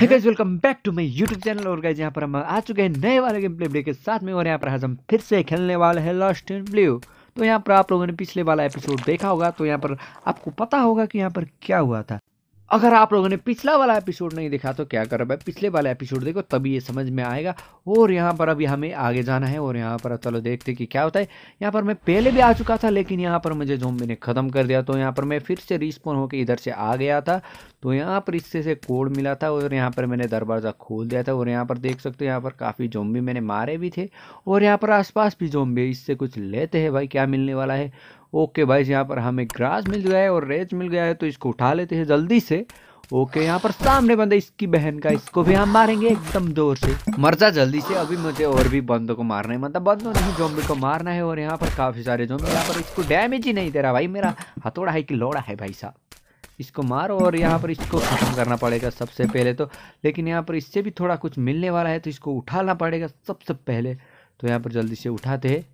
है guys welcome back to my YouTube channel और guys यहाँ पर हम आ चुके हैं नए वाले गेम प्ले वीडियो के साथ में और यहाँ पर आज हम फिर से खेलने वाले हैं लॉस्ट इन ब्लू तो यहाँ पर आप लोगों ने पिछले वाला एपिसोड देखा होगा तो यहाँ पर आपको पता होगा कि यहाँ पर क्या हुआ था अगर आप लोगों ने पिछला वाला एपिसोड नहीं देखा तो क्या करो भाई पिछले वाला एपिसोड देखो तभी ये समझ में आएगा और यहाँ पर अभी हमें आगे जाना है और यहाँ पर चलो देखते कि क्या होता है यहाँ पर मैं पहले भी आ चुका था लेकिन यहाँ पर मुझे जोम्बी ने ख़त्म कर दिया तो यहाँ पर मैं फिर से रिस्पॉन होकर इधर से आ गया था तो यहाँ पर इससे से कोड मिला था और यहाँ पर मैंने दरवाज़ा खोल दिया था और यहाँ पर देख सकते हो यहाँ पर काफ़ी जोम्बी मैंने मारे भी थे और यहाँ पर आसपास भी जोम्बी इससे कुछ लेते हैं भाई क्या मिलने वाला है ओके भाई यहाँ पर हमें ग्रास मिल गया है और रेच मिल गया है तो इसको उठा लेते हैं जल्दी से ओके यहाँ पर सामने बंदे इसकी बहन का इसको भी हम मारेंगे एकदम जोर से मर जा जल्दी से अभी मुझे और भी बंदों को मारना है मतलब बंदों नहीं जोम्बी को मारना है और यहाँ पर काफी सारे जोम्बी यहाँ पर इसको डैमेज ही नहीं दे रहा भाई मेरा हथौड़ा है कि लोड़ा है भाई साहब इसको मारो और यहाँ पर इसको खत्म करना पड़ेगा सबसे पहले तो लेकिन यहाँ पर इससे भी थोड़ा कुछ मिलने वाला है तो इसको उठाना पड़ेगा सबसे पहले तो यहाँ पर जल्दी से उठाते हैं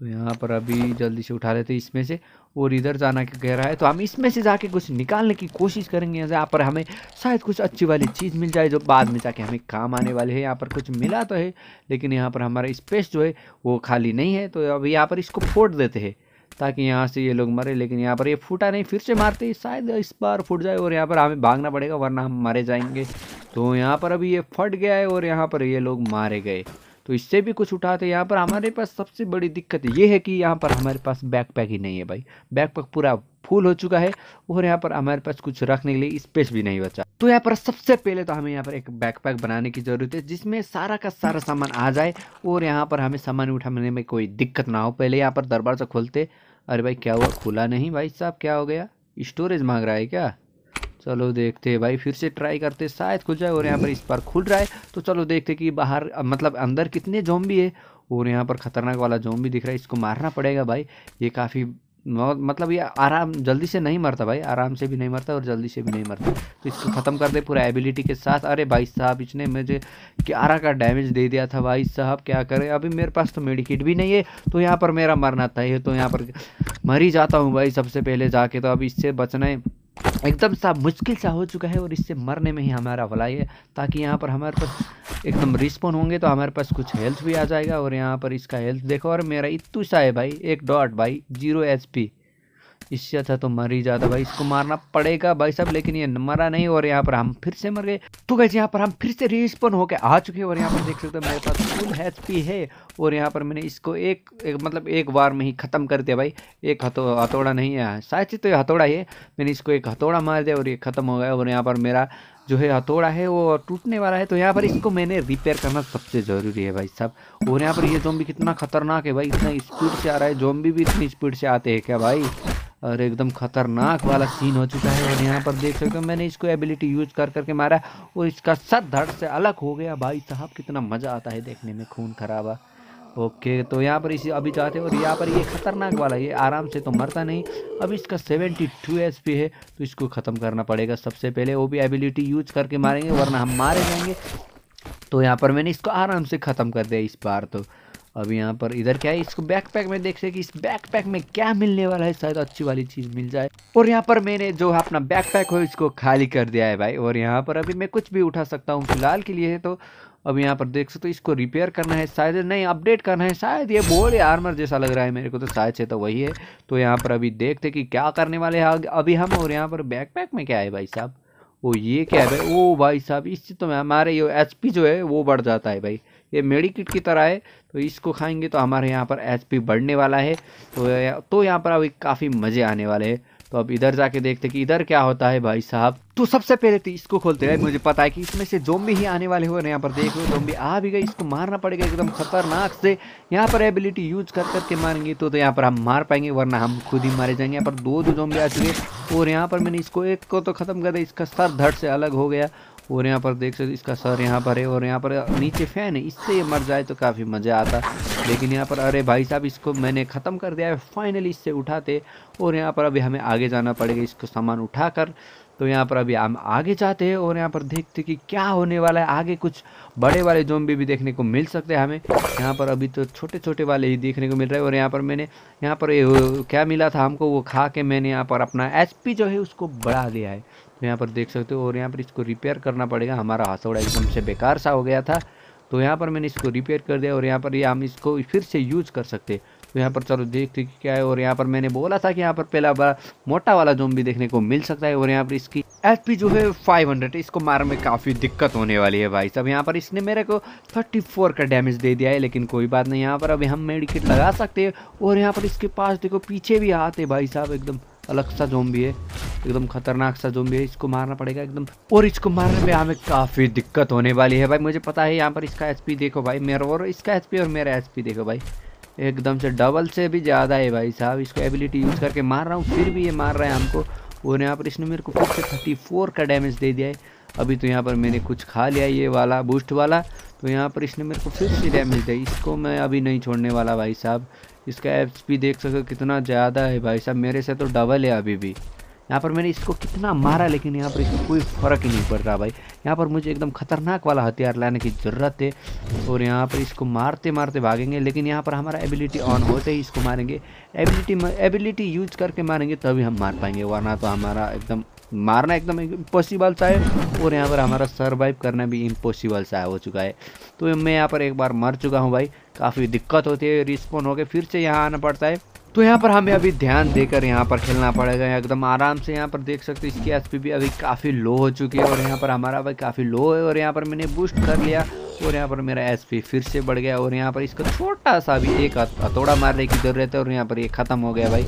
तो यहाँ पर अभी जल्दी से उठा लेते हैं इसमें से और इधर जाना कह रहा है तो हम इसमें से जाके कुछ निकालने की कोशिश करेंगे यहाँ पर हमें शायद कुछ अच्छी वाली चीज़ मिल जाए जो बाद में जाके हमें काम आने वाली है यहाँ पर कुछ मिला तो है लेकिन यहाँ पर हमारा स्पेस जो है वो खाली नहीं है तो अब यहाँ पर इसको फोड़ देते हैं ताकि यहाँ से ये लोग मरे लेकिन यहाँ पर ये फूटा नहीं फिर से मारते शायद इस बार फूट जाए और यहाँ पर हमें भागना पड़ेगा वरना हम मारे जाएंगे तो यहाँ पर अभी ये फट गया है और यहाँ पर ये लोग मारे गए तो इससे भी कुछ उठाते यहाँ पर हमारे पास सबसे बड़ी दिक्कत ये है कि यहाँ पर हमारे पास बैकपैक ही नहीं है भाई बैकपैक पूरा फुल हो चुका है और यहाँ पर हमारे पास कुछ रखने के लिए स्पेस भी नहीं बचा तो यहाँ पर सबसे पहले तो हमें यहाँ पर एक बैकपैक बनाने की ज़रूरत है जिसमें सारा का सारा सामान आ जाए और यहाँ पर हमें सामान उठाने में कोई दिक्कत ना हो पहले यहाँ पर दरबार से खोलते अरे भाई क्या हुआ खुला नहीं भाई साहब क्या हो गया स्टोरेज मांग रहा है क्या चलो देखते हैं भाई फिर से ट्राई करते शायद खुल जाए और यहाँ पर इस बार खुल रहा है तो चलो देखते कि बाहर मतलब अंदर कितने जोम्बी है और यहाँ पर खतरनाक वाला जोम्बी दिख रहा है इसको मारना पड़ेगा भाई ये काफ़ी मतलब ये आराम जल्दी से नहीं मरता भाई आराम से भी नहीं मरता और जल्दी से भी नहीं मरता तो इसको ख़त्म कर दे पूरा एबिलिटी के साथ अरे भाई साहब इसने मुझे ग्यारह का डैमेज दे दिया था भाई साहब क्या करें अभी मेरे पास तो मेडिकिट भी नहीं है तो यहाँ पर मेरा मरना था ये तो यहाँ पर मर ही जाता हूँ भाई सबसे पहले जाके तो अब इससे बचना है एकदम सा मुश्किल सा हो चुका है और इससे मरने में ही हमारा भलाई है ताकि यहाँ पर हमारे पास एकदम रिस्पॉन होंगे तो हमारे पास कुछ हेल्थ भी आ जाएगा और यहाँ पर इसका हेल्थ देखो और मेरा इतू सा है भाई एक डॉट भाई जीरो एच पी इससे अच्छा तो मर ही जाता भाई इसको मारना पड़ेगा भाई साहब लेकिन ये मरा नहीं और यहाँ पर हम फिर से मर गए तो कैसे यहाँ पर हम फिर से रिस्पन होकर आ चुके हैं और यहाँ पर देख सकते हो मेरे पास फुल एच है और यहाँ पर मैंने इसको एक, एक मतलब एक बार में ही ख़त्म कर दिया भाई एक हथो हथौड़ा नहीं है शायद तो ये हथौड़ा ही है मैंने इसको एक हथौड़ा मार दिया और ये ख़त्म हो गया और यहाँ पर मेरा जो है हथौड़ा है वो टूटने वाला है तो यहाँ पर इसको मैंने रिपेयर करना सबसे ज़रूरी है भाई साहब और यहाँ पर ये भी कितना खतरनाक है भाई इतना स्पीड से आ रहा है जॉम्बी भी इतनी स्पीड से आते हैं क्या भाई और एकदम खतरनाक वाला सीन हो चुका है और यहाँ पर देख सकते हो मैंने इसको एबिलिटी यूज कर करके मारा और इसका सर धड़ से अलग हो गया भाई साहब कितना मज़ा आता है देखने में खून खराबा ओके तो यहाँ पर इसे अभी चाहते हो और यहाँ पर ये खतरनाक वाला ये आराम से तो मरता नहीं अब इसका 72 टू है तो इसको ख़त्म करना पड़ेगा सबसे पहले वो भी एबिलिटी यूज करके मारेंगे वरना हम मारे जाएंगे तो यहाँ पर मैंने इसको आराम से ख़त्म कर दिया इस बार तो अब यहाँ पर इधर क्या है इसको बैकपैक में देख सकते कि इस बैकपैक में क्या मिलने वाला है शायद अच्छी वाली चीज़ मिल जाए और यहाँ पर मैंने जो अपना बैकपैक हो इसको खाली कर दिया है भाई और यहाँ पर अभी मैं कुछ भी उठा सकता हूँ फिलहाल के लिए तो अब यहाँ पर देख सकते हो इसको रिपेयर करना है शायद नहीं अपडेट करना है शायद ये बोल या आर्मर जैसा लग रहा है मेरे को तो शायद से तो वही है तो यहाँ पर अभी देखते कि क्या करने वाले हैं अभी हम और यहाँ पर बैकपैक में क्या है भाई साहब वो ये क्या है भाई ओ भाई साहब इससे तो हमारे ये एच जो है वो बढ़ जाता है भाई ये मेडिकिट की तरह है तो इसको खाएंगे तो हमारे यहाँ पर एच बढ़ने वाला है तो, तो यहाँ पर अभी काफ़ी मज़े आने वाले हैं तो अब इधर जाके देखते कि इधर क्या होता है भाई साहब तो सबसे पहले तो इसको खोलते हैं मुझे पता है कि इसमें से जोम्बी ही आने वाले हो रहे यहाँ पर देख लो जोम्बी आ भी गए इसको मारना पड़ेगा एकदम खतरनाक से यहाँ पर एबिलिटी यूज कर करके मारेंगे तो, तो यहाँ पर हम मार पाएंगे वरना हम खुद ही मारे जाएंगे यहाँ पर दो दो जोम्बी आ चुके और यहाँ पर मैंने इसको एक को तो खत्म कर दिया इसका सर धड़ से अलग हो गया और यहाँ पर देख सकते इसका सर यहाँ पर है और यहाँ पर नीचे फैन है इससे ये मर जाए तो काफ़ी मज़ा आता लेकिन यहाँ पर अरे भाई साहब इसको मैंने ख़त्म कर दिया है फाइनली इससे उठाते और यहाँ पर अभी हमें आगे जाना पड़ेगा इसको सामान उठा कर तो यहाँ पर अभी हम आगे जाते हैं और यहाँ पर देखते कि क्या होने वाला है आगे कुछ बड़े वाले जोम्बी भी देखने को मिल सकते हैं हमें यहाँ पर अभी तो छोटे छोटे वाले ही देखने को मिल रहे हैं और यहाँ पर मैंने यहाँ पर क्या मिला था हमको वो खा के मैंने यहाँ पर अपना एचपी जो है उसको बढ़ा दिया है तो यहाँ पर देख सकते हो और यहाँ पर इसको रिपेयर करना पड़ेगा हमारा हथौड़ा एकदम से बेकार सा हो गया था तो यहाँ पर मैंने इसको रिपेयर कर दिया और यहाँ पर हम इसको फिर से यूज़ कर सकते तो यहाँ पर चलो देखते कि क्या है और यहाँ पर मैंने बोला था कि यहाँ पर पहला बार मोटा वाला जोम भी देखने को मिल सकता है और यहाँ पर इसकी एच जो है 500 इसको मारने में काफ़ी दिक्कत होने वाली है भाई साहब यहाँ पर इसने मेरे को 34 का डैमेज दे दिया है लेकिन कोई बात नहीं यहाँ पर अभी हम मेडिकेट लगा सकते हैं और यहाँ पर इसके पास देखो पीछे भी आते भाई साहब एकदम अलग सा जोम्बी है एकदम खतरनाक सा जोम्बी है इसको मारना पड़ेगा एकदम और इसको मारने में हमें काफ़ी दिक्कत होने वाली है भाई मुझे पता है यहाँ पर इसका एच देखो भाई मेरा और इसका एच और मेरा एच देखो भाई एकदम से डबल से भी ज़्यादा है भाई साहब इसको एबिलिटी यूज़ करके मार रहा हूँ फिर भी ये मार रहा है हमको और यहाँ पर इसने मेरे को फिर से थर्टी फोर का डैमेज दे दिया है अभी तो यहाँ पर मैंने कुछ खा लिया ये वाला बूस्ट वाला तो यहाँ पर इसने मेरे को फिर से डैमेज दिया इसको मैं अभी नहीं छोड़ने वाला भाई साहब इसका एप्स भी देख सको कितना ज़्यादा है भाई साहब मेरे से तो डबल है अभी भी यहाँ पर मैंने इसको कितना मारा लेकिन यहाँ पर इसको कोई फ़र्क ही नहीं पड़ रहा भाई यहाँ पर मुझे एकदम खतरनाक वाला हथियार लाने की ज़रूरत है और यहाँ पर इसको मारते मारते भागेंगे लेकिन यहाँ पर हमारा एबिलिटी ऑन होते ही इसको मारेंगे एबिलिटी एबिलिटी यूज करके मारेंगे तभी हम मार पाएंगे वरना तो हमारा एकदम मारना एकदम इम्पॉसिबल सा है और यहाँ पर हमारा सर्वाइव करना भी इम्पॉसिबल सा हो चुका है तो मैं यहाँ पर एक बार मर चुका हूँ भाई काफ़ी दिक्कत होती है रिस्पॉन्ड होकर फिर से यहाँ आना पड़ता है तो यहाँ पर हमें अभी ध्यान देकर यहाँ पर खेलना पड़ेगा एकदम आराम से यहाँ पर देख सकते इसकी एस भी अभी काफ़ी लो हो चुकी है और यहाँ पर हमारा भाई काफ़ी लो है और यहाँ पर मैंने बूस्ट कर लिया और यहाँ पर मेरा एस फिर से बढ़ गया और यहाँ पर इसका छोटा सा भी एक हथौड़ा मारने की जरूरत है और यहाँ पर ये ख़त्म हो गया भाई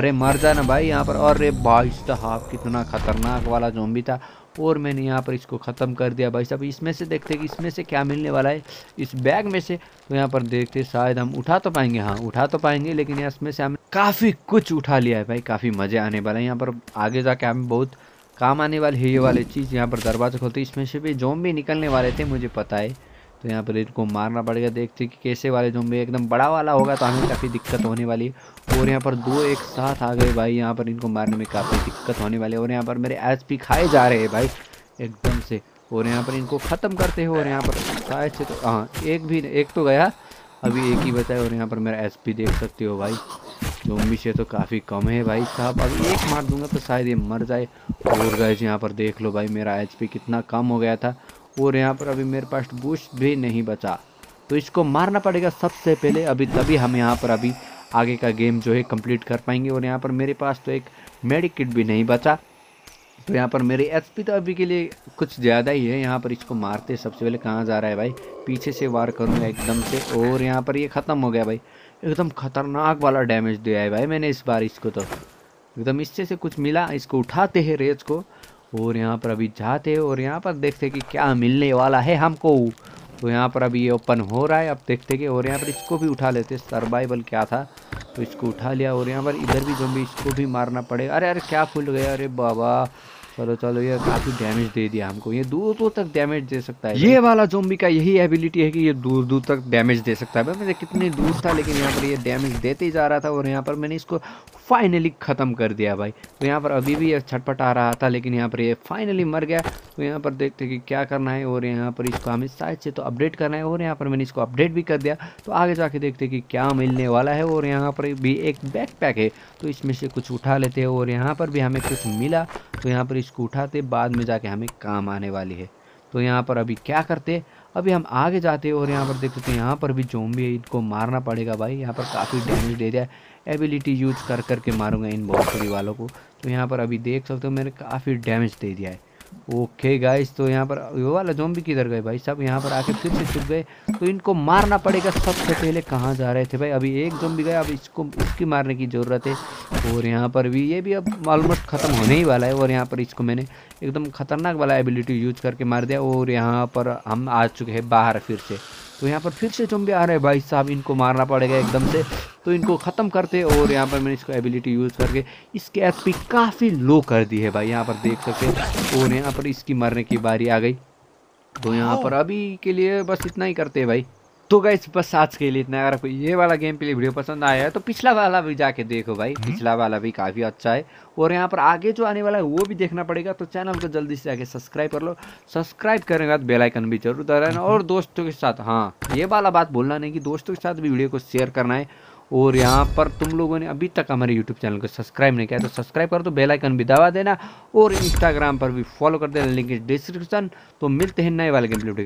अरे मर जाना भाई यहाँ पर अरे भाई हाफ कितना खतरनाक वाला जोम्बी था और मैंने यहाँ पर इसको ख़त्म कर दिया भाई साहब इसमें से देखते हैं कि इसमें से क्या मिलने वाला है इस बैग में से तो यहाँ पर देखते शायद हम उठा तो पाएंगे हाँ उठा तो पाएंगे लेकिन इसमें से हमने काफ़ी कुछ उठा लिया है भाई काफ़ी मज़े आने वाला है यहाँ पर आगे जाके हमें बहुत काम आने वाले है ये वाली चीज़ यहाँ पर दरवाज़ा खोलते इसमें से भी जोम भी निकलने वाले थे मुझे पता है तो यहाँ पर इनको मारना पड़ेगा देखते कि कैसे वाले जो एकदम बड़ा वाला होगा तो हमें काफ़ी दिक्कत होने वाली है और यहाँ पर दो एक साथ आ गए भाई यहाँ पर इनको मारने में काफ़ी दिक्कत होने वाली है और यहाँ पर मेरे एच खाए जा रहे हैं भाई एकदम से और यहाँ पर इनको ख़त्म करते हैं और यहाँ पर शायद से तो हाँ एक भी एक तो गया अभी एक ही बचा और यहाँ पर मेरा एस देख सकते हो भाई जोम्बी से तो काफ़ी कम है भाई साहब अभी एक मार दूंगा तो शायद ये मर जाए और गए यहाँ पर देख लो भाई मेरा एच कितना कम हो गया था और यहाँ पर अभी मेरे पास बूस्ट भी नहीं बचा तो इसको मारना पड़ेगा सबसे पहले अभी तभी हम यहाँ पर अभी आगे का गेम जो है कंप्लीट कर पाएंगे और यहाँ पर मेरे पास तो एक मेडिकिट भी नहीं बचा तो यहाँ पर मेरे एचपी तो अभी के लिए कुछ ज़्यादा ही है यहाँ पर इसको मारते सबसे पहले कहाँ जा रहा है भाई पीछे से वार करूँगा एकदम से और यहाँ पर ये यह ख़त्म हो गया भाई एकदम खतरनाक वाला डैमेज दिया है भाई मैंने इस बार इसको तो एकदम इससे से कुछ मिला इसको उठाते हैं रेज को और यहाँ पर अभी जाते और यहाँ पर देखते कि क्या मिलने वाला है हमको तो यहाँ पर अभी ये ओपन हो रहा है अब देखते कि और यहाँ पर इसको भी उठा लेते सर्वाइवल क्या था तो इसको उठा लिया और यहाँ पर इधर भी जम्बी इसको भी मारना पड़ेगा अरे अरे क्या फुल गया अरे बाबा चलो चलो ये काफ़ी डैमेज दे दिया हमको ये दूर दूर तक डैमेज दे सकता है ये वाला जोम्बी का यही एबिलिटी है कि ये दूर दूर तक डैमेज दे सकता है मैंने कितने दूर था लेकिन यहाँ पर ये डैमेज देते ही जा रहा था और यहाँ पर मैंने इसको फाइनली ख़त्म कर दिया भाई तो यहाँ पर अभी भी ये छटपट आ रहा था लेकिन यहाँ पर ये फाइनली मर गया तो यहाँ पर देखते कि क्या करना है और यहाँ पर इसको हमें साइज से तो अपडेट करना है और यहाँ पर मैंने इसको अपडेट भी कर दिया तो आगे जाके देखते कि क्या मिलने वाला है और यहाँ पर भी एक बैक है तो इसमें से कुछ उठा लेते हैं और यहाँ पर भी हमें कुछ मिला तो यहाँ पर इसको उठाते बाद में जाके हमें काम आने वाली है तो यहाँ पर अभी क्या करते अभी हम आगे जाते और यहाँ पर देख सकते हैं यहाँ पर भी जोम्बी इनको मारना पड़ेगा भाई यहाँ पर काफ़ी डैमेज दे दिया है एबिलिटी यूज कर करके मारूंगा इन बहुत वालों को तो यहाँ पर अभी देख सकते हो मैंने काफ़ी डैमेज दे दिया है ओके गाइस तो यहाँ पर वो वाला भी किधर गए भाई सब यहाँ पर आके फिर से छुप गए तो इनको मारना पड़ेगा सबसे पहले कहाँ जा रहे थे भाई अभी एक भी गया अब इसको उसकी मारने की ज़रूरत है और यहाँ पर भी ये भी अब ऑलमोस्ट ख़त्म होने ही वाला है और यहाँ पर इसको मैंने एकदम खतरनाक वाला एबिलिटी यूज करके मार दिया और यहाँ पर हम आ चुके हैं बाहर फिर से तो यहाँ पर फिर से चुम्बे आ रहे हैं भाई साहब इनको मारना पड़ेगा एकदम से तो इनको ख़त्म करते और यहाँ पर मैंने इसको एबिलिटी यूज़ करके इसकी एफ काफ़ी लो कर दी है भाई यहाँ पर देख सकते और यहाँ पर इसकी मरने की बारी आ गई तो यहाँ पर अभी के लिए बस इतना ही करते हैं भाई तो गाइस बस आज के लिए इतना अगर आपको ये वाला गेम प्ले वीडियो पसंद आया है तो पिछला वाला भी जाके देखो भाई हम्म। पिछला वाला भी काफ़ी अच्छा है और यहाँ पर आगे जो आने वाला है वो भी देखना पड़ेगा तो चैनल को जल्दी से आगे सब्सक्राइब कर लो सब्सक्राइब करने के बाद बेलाइकन भी जरूर दबाना हम्म। और दोस्तों के साथ हाँ ये वाला बात बोलना नहीं कि दोस्तों के साथ भी वीडियो को शेयर करना है और यहाँ पर तुम लोगों ने अभी तक हमारे यूट्यूब चैनल को सब्सक्राइब नहीं किया तो सब्सक्राइब कर दो बेलाइकन बेल आइकन भी दबा देना और इंस्टाग्राम पर भी फॉलो कर देना लिंक डिस्क्रिप्शन तो मिलते हैं नए वाले गेम